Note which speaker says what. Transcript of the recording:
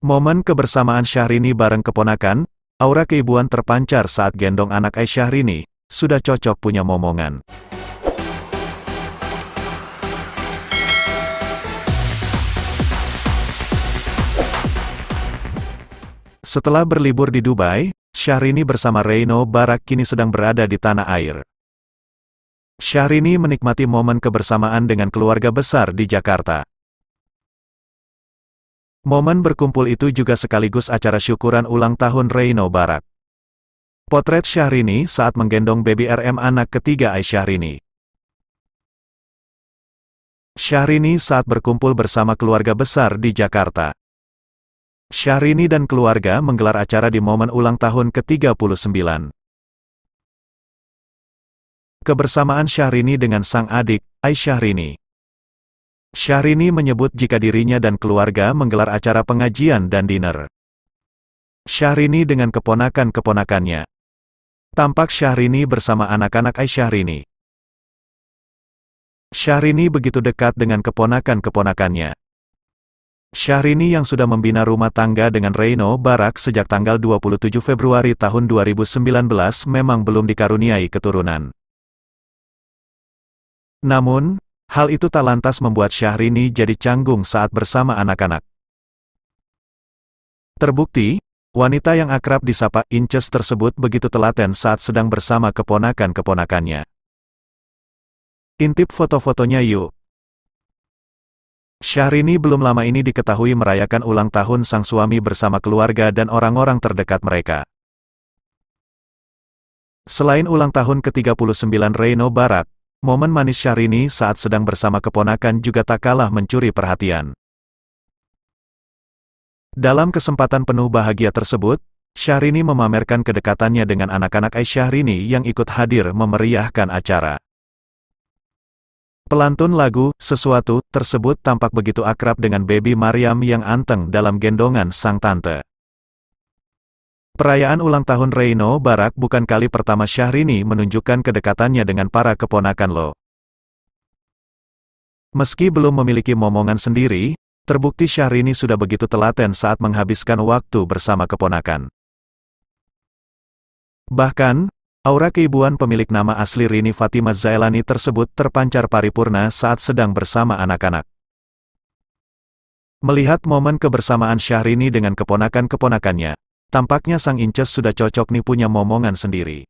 Speaker 1: Momen kebersamaan Syahrini bareng keponakan, aura keibuan terpancar saat gendong anak Aisyah Syahrini, sudah cocok punya momongan. Setelah berlibur di Dubai, Syahrini bersama Reino Barak kini sedang berada di tanah air. Syahrini menikmati momen kebersamaan dengan keluarga besar di Jakarta. Momen berkumpul itu juga sekaligus acara syukuran ulang tahun Reino Barat. Potret Syahrini saat menggendong baby RM anak ketiga Aisyahrini. Syahrini saat berkumpul bersama keluarga besar di Jakarta. Syahrini dan keluarga menggelar acara di momen ulang tahun ke-39. Kebersamaan Syahrini dengan sang adik, Aisyahrini. Syahrini menyebut jika dirinya dan keluarga menggelar acara pengajian dan dinner. Syahrini dengan keponakan-keponakannya. Tampak Syahrini bersama anak-anak Aisyahrini. Syahrini begitu dekat dengan keponakan-keponakannya. Syahrini yang sudah membina rumah tangga dengan Reino Barak sejak tanggal 27 Februari tahun 2019 memang belum dikaruniai keturunan. Namun, Hal itu tak lantas membuat Syahrini jadi canggung saat bersama anak-anak. Terbukti, wanita yang akrab disapa Inces tersebut begitu telaten saat sedang bersama keponakan-keponakannya. Intip foto-fotonya yuk. Syahrini belum lama ini diketahui merayakan ulang tahun sang suami bersama keluarga dan orang-orang terdekat mereka. Selain ulang tahun ke-39 Reino Barat. Momen manis Syahrini saat sedang bersama keponakan juga tak kalah mencuri perhatian. Dalam kesempatan penuh bahagia tersebut, Syahrini memamerkan kedekatannya dengan anak-anak Aisyahrini yang ikut hadir memeriahkan acara. Pelantun lagu, Sesuatu, tersebut tampak begitu akrab dengan baby Mariam yang anteng dalam gendongan sang tante. Perayaan ulang tahun Reino Barak bukan kali pertama Syahrini menunjukkan kedekatannya dengan para keponakan Lo. Meski belum memiliki momongan sendiri, terbukti Syahrini sudah begitu telaten saat menghabiskan waktu bersama keponakan. Bahkan, aura keibuan pemilik nama asli Rini Fatima Zailani tersebut terpancar paripurna saat sedang bersama anak-anak. Melihat momen kebersamaan Syahrini dengan keponakan-keponakannya, Tampaknya sang Inces sudah cocok nih punya momongan sendiri.